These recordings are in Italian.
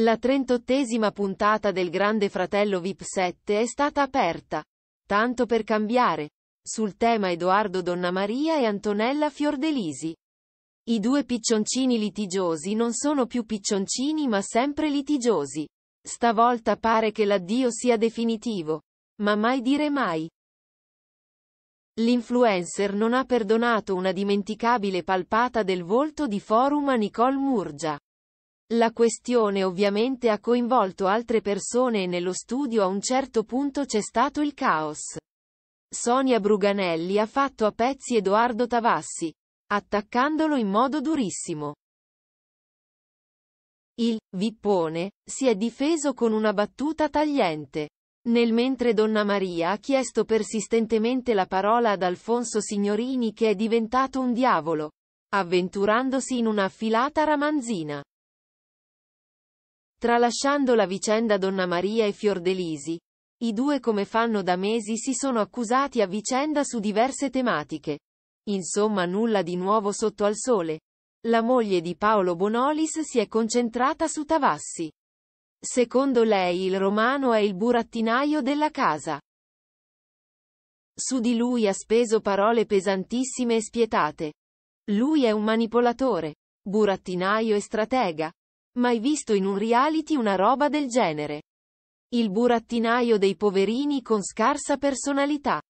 La 38esima puntata del Grande Fratello VIP 7 è stata aperta. Tanto per cambiare. Sul tema Edoardo Donnamaria e Antonella Fiordelisi. I due piccioncini litigiosi non sono più piccioncini ma sempre litigiosi. Stavolta pare che l'addio sia definitivo. Ma mai dire mai. L'influencer non ha perdonato una dimenticabile palpata del volto di forum a Nicole Murgia. La questione ovviamente ha coinvolto altre persone e nello studio a un certo punto c'è stato il caos. Sonia Bruganelli ha fatto a pezzi Edoardo Tavassi, attaccandolo in modo durissimo. Il Vippone si è difeso con una battuta tagliente. Nel mentre Donna Maria ha chiesto persistentemente la parola ad Alfonso Signorini che è diventato un diavolo, avventurandosi in una affilata ramanzina. Tralasciando la vicenda Donna Maria e Fiordelisi, i due come fanno da mesi si sono accusati a vicenda su diverse tematiche. Insomma nulla di nuovo sotto al sole. La moglie di Paolo Bonolis si è concentrata su Tavassi. Secondo lei il romano è il burattinaio della casa. Su di lui ha speso parole pesantissime e spietate. Lui è un manipolatore, burattinaio e stratega. Mai visto in un reality una roba del genere. Il burattinaio dei poverini con scarsa personalità.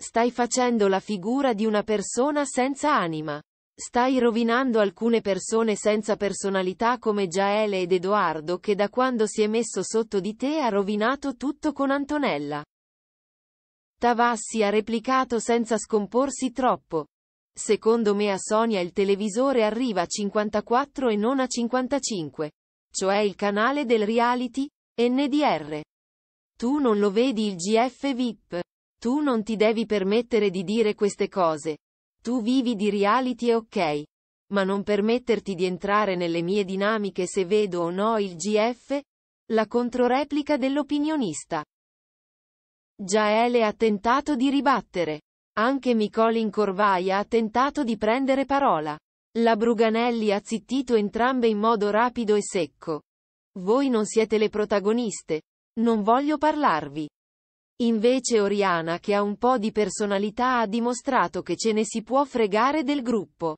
Stai facendo la figura di una persona senza anima. Stai rovinando alcune persone senza personalità come Giaele ed Edoardo che da quando si è messo sotto di te ha rovinato tutto con Antonella. Tavassi ha replicato senza scomporsi troppo. Secondo me a Sonia il televisore arriva a 54 e non a 55. Cioè il canale del reality? NDR. Tu non lo vedi il GF VIP. Tu non ti devi permettere di dire queste cose. Tu vivi di reality e ok. Ma non permetterti di entrare nelle mie dinamiche se vedo o no il GF? La controreplica dell'opinionista. Giaele ha tentato di ribattere. Anche Micolin Corvaia ha tentato di prendere parola. La Bruganelli ha zittito entrambe in modo rapido e secco. Voi non siete le protagoniste. Non voglio parlarvi. Invece Oriana che ha un po' di personalità ha dimostrato che ce ne si può fregare del gruppo.